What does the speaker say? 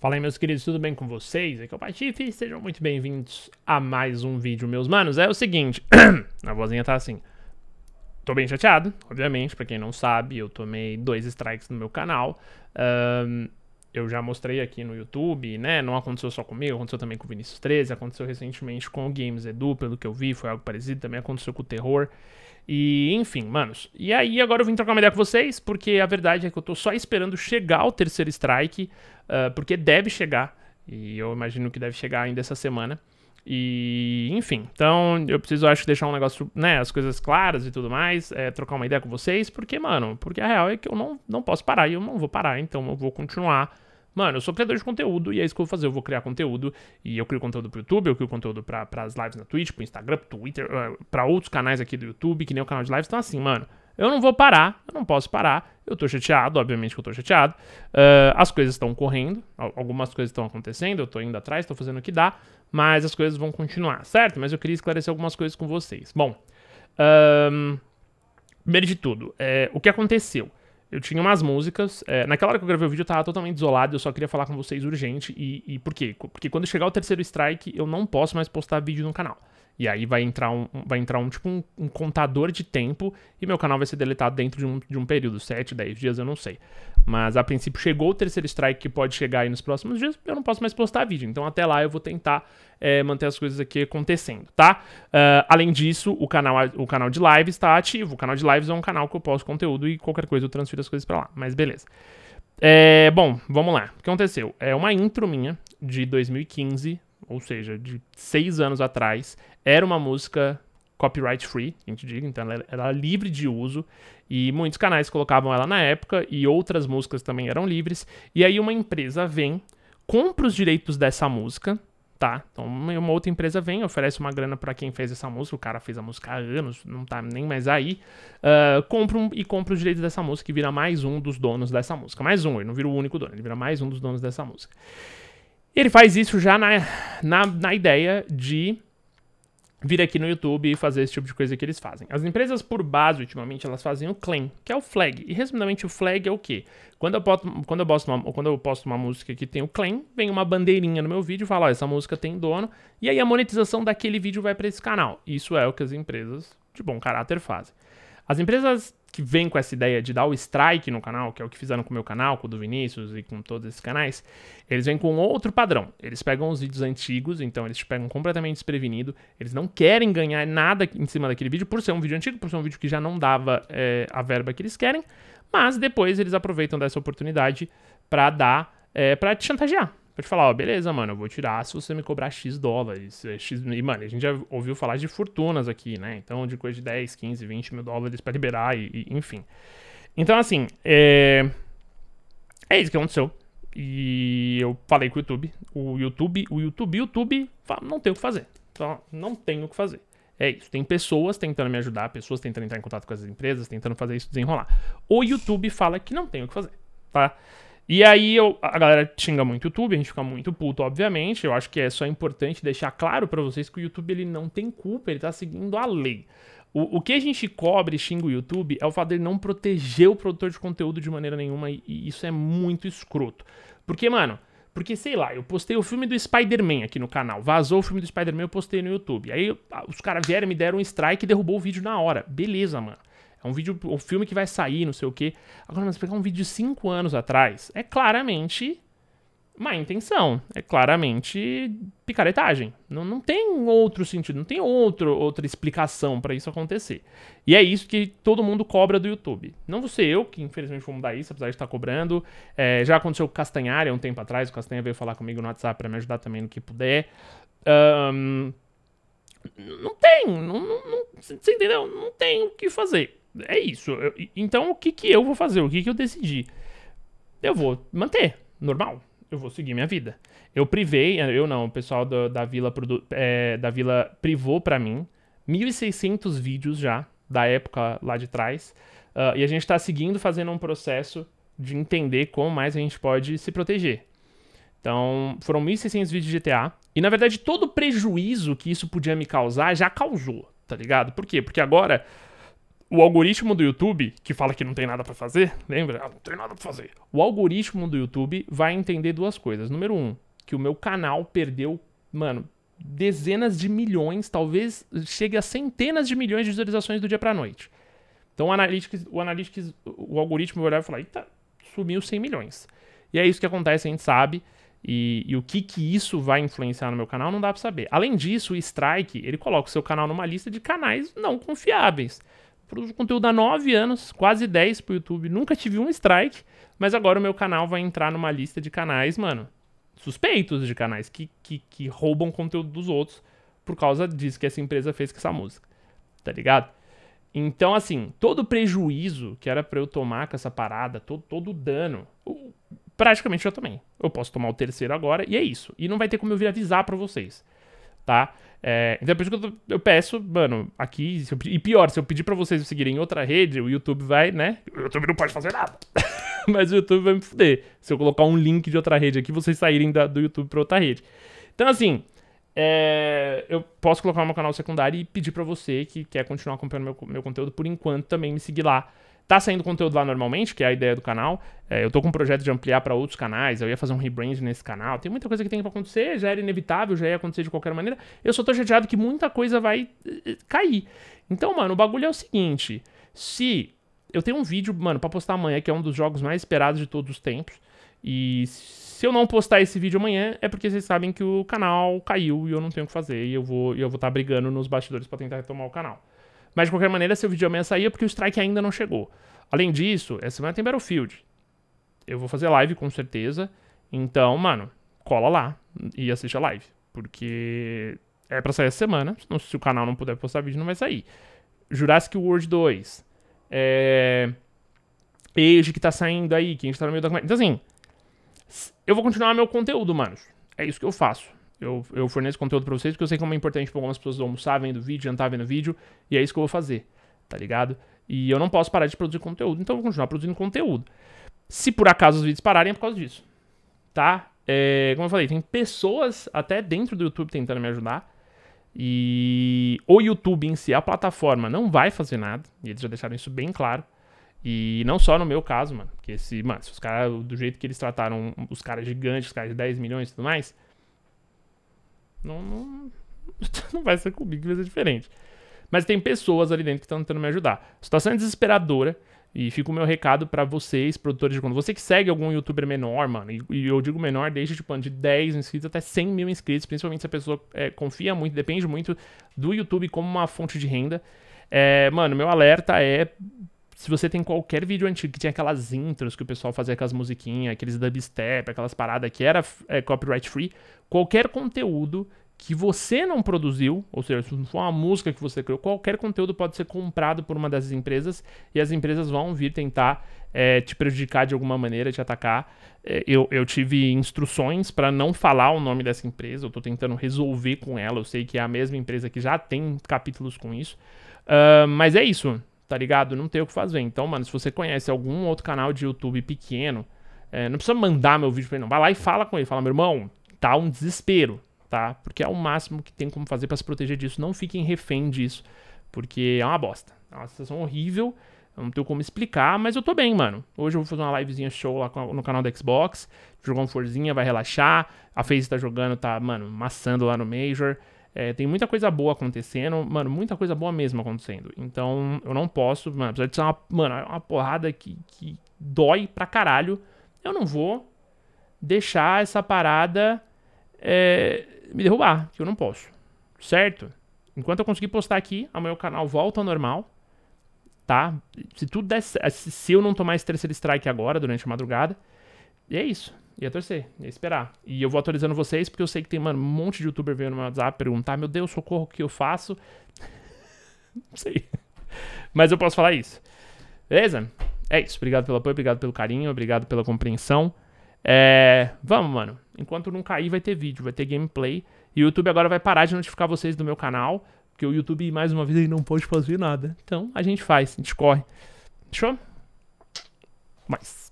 Fala aí, meus queridos, tudo bem com vocês? Aqui é o Patife e sejam muito bem-vindos a mais um vídeo, meus manos. É o seguinte, a vozinha tá assim. Tô bem chateado, obviamente, pra quem não sabe, eu tomei dois strikes no meu canal. Um, eu já mostrei aqui no YouTube, né? Não aconteceu só comigo, aconteceu também com o Vinicius 13, aconteceu recentemente com o Games Edu, pelo que eu vi, foi algo parecido, também aconteceu com o Terror. E, enfim, manos. E aí, agora eu vim trocar uma ideia com vocês, porque a verdade é que eu tô só esperando chegar o terceiro strike, uh, porque deve chegar. E eu imagino que deve chegar ainda essa semana. E, enfim, então eu preciso, acho, deixar um negócio, né, as coisas claras e tudo mais, é, trocar uma ideia com vocês, porque, mano, porque a real é que eu não, não posso parar e eu não vou parar, então eu vou continuar Mano, eu sou criador de conteúdo e é isso que eu vou fazer. Eu vou criar conteúdo e eu crio conteúdo pro YouTube, eu crio conteúdo pra, pras lives na Twitch, pro Instagram, pro Twitter, eh, pra outros canais aqui do YouTube, que nem o canal de lives. Então, assim, mano, eu não vou parar, eu não posso parar. Eu tô chateado, obviamente que eu tô chateado. Uh, as coisas estão correndo, algumas coisas estão acontecendo, eu tô indo atrás, tô fazendo o que dá, mas as coisas vão continuar, certo? Mas eu queria esclarecer algumas coisas com vocês. Bom, um, primeiro de tudo, é, o que aconteceu? Eu tinha umas músicas. É, naquela hora que eu gravei o vídeo, eu tava totalmente isolado. Eu só queria falar com vocês urgente. E, e por quê? Porque quando chegar o terceiro strike, eu não posso mais postar vídeo no canal. E aí vai entrar um, vai entrar um tipo um, um, contador de tempo e meu canal vai ser deletado dentro de um, de um período, 7, 10 dias, eu não sei. Mas a princípio chegou o terceiro strike que pode chegar aí nos próximos dias, eu não posso mais postar vídeo. Então até lá eu vou tentar é, manter as coisas aqui acontecendo, tá? Uh, além disso, o canal, o canal de live está ativo. O canal de lives é um canal que eu posto conteúdo e qualquer coisa eu transfiro as coisas para lá, mas beleza. É, bom, vamos lá. O que aconteceu? É uma intro minha de 2015 ou seja, de seis anos atrás, era uma música copyright free, a gente diga, então ela era livre de uso, e muitos canais colocavam ela na época, e outras músicas também eram livres, e aí uma empresa vem, compra os direitos dessa música, tá? Então uma outra empresa vem, oferece uma grana para quem fez essa música, o cara fez a música há anos, não tá nem mais aí, uh, compra um, e compra os direitos dessa música e vira mais um dos donos dessa música. Mais um, ele não vira o único dono, ele vira mais um dos donos dessa música. Ele faz isso já na, na, na ideia de vir aqui no YouTube e fazer esse tipo de coisa que eles fazem. As empresas por base, ultimamente, elas fazem o claim, que é o flag. E resumidamente, o flag é o quê? Quando eu, quando eu, posto, uma, quando eu posto uma música que tem o claim, vem uma bandeirinha no meu vídeo e fala, ó, essa música tem dono, e aí a monetização daquele vídeo vai para esse canal. Isso é o que as empresas de bom caráter fazem. As empresas que vêm com essa ideia de dar o strike no canal, que é o que fizeram com o meu canal, com o do Vinícius e com todos esses canais, eles vêm com outro padrão. Eles pegam os vídeos antigos, então eles te pegam completamente desprevenido, eles não querem ganhar nada em cima daquele vídeo, por ser um vídeo antigo, por ser um vídeo que já não dava é, a verba que eles querem, mas depois eles aproveitam dessa oportunidade para dar, é, eh, para te chantagear pra te falar, ó, beleza, mano, eu vou tirar se você me cobrar X dólares. É X, e, mano, a gente já ouviu falar de fortunas aqui, né? Então, de coisa de 10, 15, 20 mil dólares para liberar, e, e, enfim. Então, assim, é... é isso que aconteceu. E eu falei com o YouTube. O YouTube, o YouTube, o YouTube, não tem o que fazer. Então, não tem o que fazer. É isso. Tem pessoas tentando me ajudar, pessoas tentando entrar em contato com as empresas, tentando fazer isso desenrolar. O YouTube fala que não tem o que fazer, tá? E aí eu, a galera xinga muito o YouTube, a gente fica muito puto, obviamente. Eu acho que é só importante deixar claro para vocês que o YouTube ele não tem culpa, ele tá seguindo a lei. O, o que a gente cobre e xinga o YouTube é o fato dele não proteger o produtor de conteúdo de maneira nenhuma, e, e isso é muito escroto. Porque, mano, porque, sei lá, eu postei o filme do Spider-Man aqui no canal. Vazou o filme do Spider-Man, eu postei no YouTube. Aí os caras vieram, me deram um strike e derrubou o vídeo na hora. Beleza, mano. É um vídeo, um filme que vai sair, não sei o quê. Agora, mas pegar um vídeo de 5 anos atrás é claramente má intenção. É claramente picaretagem. Não, não tem outro sentido, não tem outro, outra explicação para isso acontecer. E é isso que todo mundo cobra do YouTube. Não você eu, que infelizmente vou mudar isso, apesar de estar cobrando. É, já aconteceu com o Castanhari há um tempo atrás. O Castanhari veio falar comigo no WhatsApp para me ajudar também no que puder. Um, não tem, não, não, não, você entendeu? Não tem o que fazer. É isso. Eu, então, o que, que eu vou fazer? O que, que eu decidi? Eu vou manter, normal. Eu vou seguir minha vida. Eu privei, eh, eu não, o pessoal do, da, Vila, é, da Vila privou para mim 1.600 vídeos já, da época lá de trás. Uh, e a gente está seguindo fazendo um processo de entender como mais a gente pode se proteger. Então, foram 1.600 vídeos de GTA. E, na verdade, todo o prejuízo que isso podia me causar já causou, tá ligado? Por quê? Porque agora o algoritmo do YouTube, que fala que não tem nada para fazer, lembra? Ah, não tem nada para fazer. O algoritmo do YouTube vai entender duas coisas. Número um, que o meu canal perdeu, mano, dezenas de milhões, talvez chegue a centenas de milhões de visualizações do dia para noite. Então o analytics, o analytics, o algoritmo vai olhar e falar, eita, sumiu 100 milhões. E é isso que acontece, a gente sabe. E, e, o que que isso vai influenciar no meu canal não dá para saber. Além disso, o Strike, ele coloca o seu canal numa lista de canais não confiáveis produzo conteúdo há 9 anos, quase 10 pro YouTube, nunca tive um strike, mas agora o meu canal vai entrar numa lista de canais, mano, suspeitos de canais que, que, que roubam conteúdo dos outros por causa disso que essa empresa fez com essa música, tá ligado? Então, assim, todo o prejuízo que era para eu tomar com essa parada, todo, todo dano, praticamente eu tomei. Eu posso tomar o terceiro agora e é isso. E não vai ter como eu vir avisar para vocês tá? É, então é por isso que eu, eu, peço, mano, aqui. Eu, e pior, se eu pedir pra vocês seguirem outra rede, o YouTube vai, né? O YouTube não pode fazer nada. Mas o YouTube vai me fuder. Se eu colocar um link de outra rede aqui, vocês saírem da, do YouTube pra outra rede. Então, assim. É, eu posso colocar o meu canal secundário e pedir para você que quer continuar acompanhando meu, meu conteúdo por enquanto também me seguir lá. Tá saindo conteúdo lá normalmente, que é a ideia do canal. É, eu tô com um projeto de ampliar para outros canais, eu ia fazer um rebrand nesse canal. Tem muita coisa que tem pra acontecer, já era inevitável, já ia acontecer de qualquer maneira. Eu só tô chateado que muita coisa vai eh, eh, cair. Então, mano, o bagulho é o seguinte: se eu tenho um vídeo, mano, pra postar amanhã, que é um dos jogos mais esperados de todos os tempos, e se eu não postar esse vídeo amanhã, é porque vocês sabem que o canal caiu e eu não tenho o que fazer, e eu vou estar eu vou tá brigando nos bastidores para tentar retomar o canal. Mas de qualquer maneira, seu vídeo amanhã saía porque o strike ainda não chegou. Além disso, essa semana tem Battlefield. Eu vou fazer live com certeza. Então, mano, cola lá e assista a live. Porque é pra sair essa semana. Senão, se o canal não puder postar vídeo, não vai sair. Jurassic World 2. É. Age que tá saindo aí, que a gente tá no meio da. Então, assim. Eu vou continuar meu conteúdo, mano. É isso que eu faço. Eu, eu forneço conteúdo pra vocês porque eu sei como é importante pra algumas pessoas almoçar vendo vídeo, jantar vendo vídeo, e é isso que eu vou fazer, tá ligado? E eu não posso parar de produzir conteúdo, então eu vou continuar produzindo conteúdo. Se por acaso os vídeos pararem é por causa disso, tá? É, como eu falei, tem pessoas até dentro do YouTube tentando me ajudar. E o YouTube em si, a plataforma, não vai fazer nada. E eles já deixaram isso bem claro. E não só no meu caso, mano. Porque se, mano, se os caras, do jeito que eles trataram os caras gigantes, os caras de 10 milhões e tudo mais, não, não, não vai ser comigo que vai ser diferente. Mas tem pessoas ali dentro que estão tentando me ajudar. A situação é desesperadora. E fica o meu recado para vocês, produtores de conteúdo. Você que segue algum youtuber menor, mano, e, eu digo menor, desde tipo de 10 inscritos até 100 mil inscritos, principalmente se a pessoa é, confia muito, depende muito do YouTube como uma fonte de renda. É, mano, meu alerta é se você tem qualquer vídeo antigo que tinha aquelas intros que o pessoal fazia com as musiquinhas, aqueles dubstep, aquelas paradas que era é, copyright free, qualquer conteúdo que você não produziu, ou seja, se não for uma música que você criou, qualquer conteúdo pode ser comprado por uma dessas empresas e as empresas vão vir tentar é, te prejudicar de alguma maneira, te atacar. É, eu, eu tive instruções para não falar o nome dessa empresa, eu estou tentando resolver com ela, eu sei que é a mesma empresa que já tem capítulos com isso, uh, mas é isso tá ligado? Não tem o que fazer. Então, mano, se você conhece algum outro canal de YouTube pequeno, é, não precisa mandar meu vídeo pra ele, não. Vai lá e fala com ele. Fala, meu irmão, tá um desespero, tá? Porque é o máximo que tem como fazer para se proteger disso. Não fiquem refém disso, porque é uma bosta. É uma situação horrível. Eu não tenho como explicar, mas eu tô bem, mano. Hoje eu vou fazer uma livezinha show lá no canal da Xbox. Jogar um Forzinha, vai relaxar. A FaZe tá jogando, tá, mano, maçando lá no Major. É, tem muita coisa boa acontecendo, mano, muita coisa boa mesmo acontecendo. Então, eu não posso, mano, apesar de ser uma, mano, é uma porrada que, que dói pra caralho, eu não vou deixar essa parada é, me derrubar, que eu não posso, certo? Enquanto eu conseguir postar aqui, amanhã o canal volta ao normal, tá? Se tudo der, se eu não tomar esse terceiro strike agora, durante a madrugada, e é isso. Ia é torcer, ia é esperar. E eu vou atualizando vocês, porque eu sei que tem, mano, um monte de youtuber vendo no meu WhatsApp perguntar: meu Deus, socorro, o que eu faço? Não sei. Mas eu posso falar isso. Beleza? É isso. Obrigado pelo apoio, obrigado pelo carinho, obrigado pela compreensão. É... Vamos, mano. Enquanto não cair, vai ter vídeo, vai ter gameplay. E o YouTube agora vai parar de notificar vocês do meu canal, porque o YouTube, mais uma vez, não pode fazer nada. Então, a gente faz, a gente corre. Fechou? Mais.